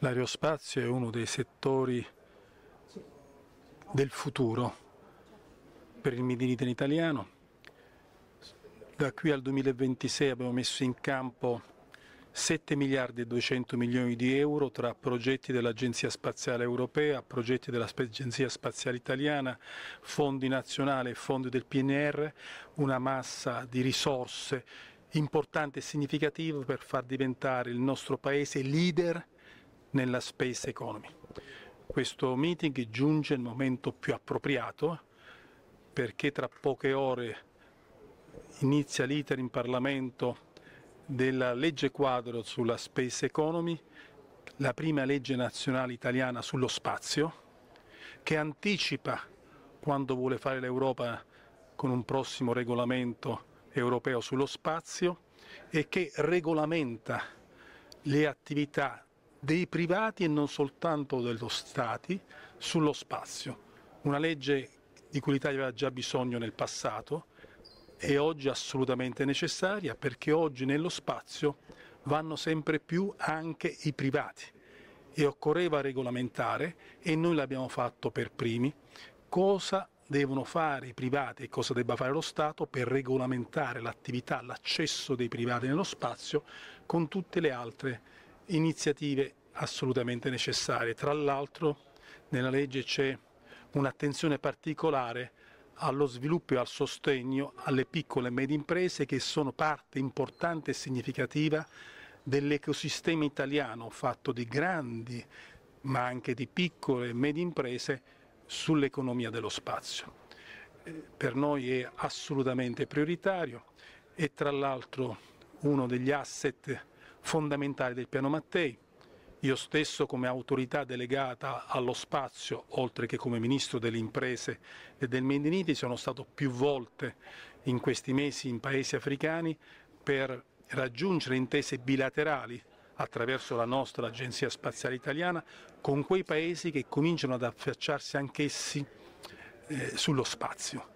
L'aerospazio è uno dei settori del futuro per il Made in italiano. Da qui al 2026 abbiamo messo in campo 7 miliardi e 200 milioni di euro tra progetti dell'Agenzia Spaziale Europea, progetti dell'Agenzia Spaziale Italiana, fondi nazionali e fondi del PNR, una massa di risorse importante e significativa per far diventare il nostro Paese leader nella space economy. Questo meeting giunge nel momento più appropriato perché tra poche ore inizia l'iter in Parlamento della legge quadro sulla space economy, la prima legge nazionale italiana sullo spazio, che anticipa quando vuole fare l'Europa con un prossimo regolamento europeo sullo spazio e che regolamenta le attività dei privati e non soltanto dello Stati sullo spazio. Una legge di cui l'Italia aveva già bisogno nel passato e oggi assolutamente necessaria perché oggi nello spazio vanno sempre più anche i privati e occorreva regolamentare e noi l'abbiamo fatto per primi cosa devono fare i privati e cosa debba fare lo Stato per regolamentare l'attività, l'accesso dei privati nello spazio con tutte le altre iniziative assolutamente necessarie. Tra l'altro nella legge c'è un'attenzione particolare allo sviluppo e al sostegno alle piccole e medie imprese che sono parte importante e significativa dell'ecosistema italiano fatto di grandi ma anche di piccole e medie imprese sull'economia dello spazio. Eh, per noi è assolutamente prioritario e tra l'altro uno degli asset fondamentali del piano Mattei. Io stesso come autorità delegata allo spazio, oltre che come ministro delle imprese e del Made in Italy, sono stato più volte in questi mesi in paesi africani per raggiungere intese bilaterali attraverso la nostra Agenzia Spaziale Italiana con quei paesi che cominciano ad affacciarsi anch'essi eh, sullo spazio.